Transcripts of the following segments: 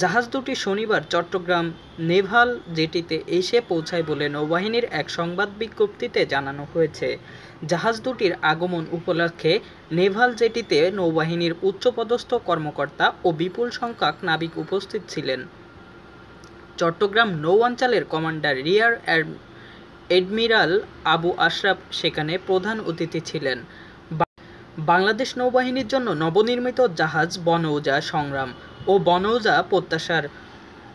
জাহাজ দুটি শনিবার চট্টগ্রাম নেভাল জেটিতে এসে পৌঁছায় বলে নৌবাহিনীর এক সংবাদ বিজ্ঞপ্তিতে জানানো হয়েছে জাহাজ দুটির আগমন উপলক্ষে নেভাল জেটিতে নৌবাহিনীর উচ্চপদস্থ কর্মকর্তা ও বিপুল সংখ্যক নাবিক উপস্থিত ছিলেন চট্টগ্রাম নৌ অঞ্চলের commander rear admiral Abu Ashraf সেখানে প্রধান অতিথি ছিলেন বাংলাদেশ নৌবাহিনীর জন্য নবনির্মিত জাহাজ বনৌজা সংগ্রাম ও বনৌজা প্রত্যাশার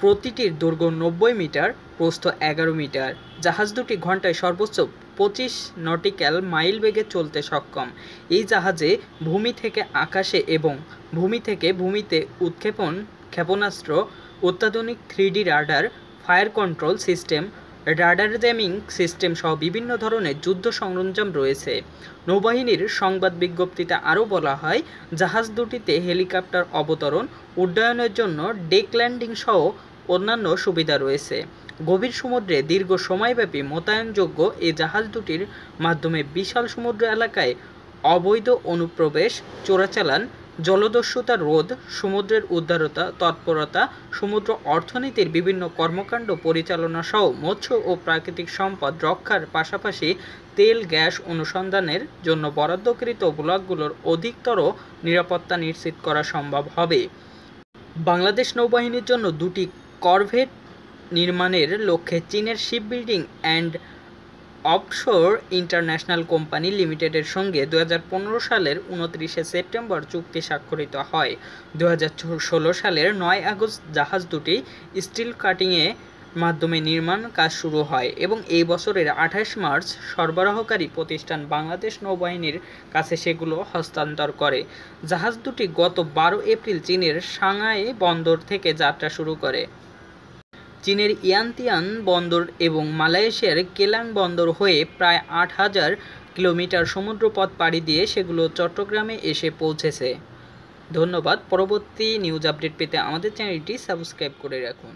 প্রতিটির দৈর্ঘ্য নব্বই মিটার প্রস্থ এগারো মিটার জাহাজ দুটি ঘন্টায় সর্বোচ্চ পঁচিশ নটিক্যাল মাইল বেগে চলতে সক্ষম এই জাহাজে ভূমি থেকে আকাশে এবং ভূমি থেকে ভূমিতে উৎক্ষেপণ ক্ষেপণাস্ত্র অত্যাধুনিক three D radar fire control system radar jamming system সহ বিভিন্ন ধরনের যুদ্ধ সরঞ্জাম রয়েছে নৌবাহিনীর সংবাদ বিজ্ঞপ্তিতে আরও বলা হয় জাহাজ দুটিতে হেলিকপ্টার অবতরণ উড্ডয়নের জন্য ডেক ল্যান্ডিং সহ অন্যান্য সুবিধা রয়েছে গভীর সমুদ্রে দীর্ঘ সময়ব্যাপী মোতায়েনযোগ্য এই জাহাজ দুটির মাধ্যমে বিশাল সমুদ্র এলাকায় অবৈধ অনুপ্রবেশ চোরাচালান জলদস্যুতা রোধ সমুদ্রের উদ্ধারতা তৎপরতা সমুদ্র অর্থনীতির বিভিন্ন কর্মকাণ্ড পরিচালনা সহ মৎস্য ও প্রাকৃতিক সম্পদ রক্ষার পাশাপাশি তেল গ্যাস অনুসন্ধানের জন্য বরাদ্দকৃত ব্লকগুলোর অধিকতর নিরাপত্তা নিশ্চিত করা সম্ভব হবে বাংলাদেশ নৌবাহিনীর জন্য দুটি করভেট নির্মাণের লক্ষ্যে চীনের ship building and offshore international company লিমিটেডের সঙ্গে দু সালের উনত্রিশে সেপ্টেম্বর চুক্তি স্বাক্ষরিত হয় দু সালের নয় আগস্ট জাহাজ দুটি স্টিল কাটিংয়ে মাধ্যমে নির্মাণ কাজ শুরু হয় এবং এই বছরের আঠাশ মার্চ সরবরাহকারী প্রতিষ্ঠান বাংলাদেশ নৌবাহিনীর কাছে সেগুলো হস্তান্তর করে জাহাজ দুটি গত বারো এপ্রিল চীনের সাংহাই বন্দর থেকে যাত্রা শুরু করে চীনের ইয়ান্তিয়ান বন্দর এবং মালয়েশিয়ার কেলাং বন্দর হয়ে প্রায় আট হাজার কিলোমিটার সমুদ্রপথ পাড়ি দিয়ে সেগুলো চট্টগ্রামে এসে পৌঁছেছে ধন্যবাদ পরবর্তী নিউজ আপডেট পেতে আমাদের চ্যানেলটি সাবস্ক্রাইব করে রাখুন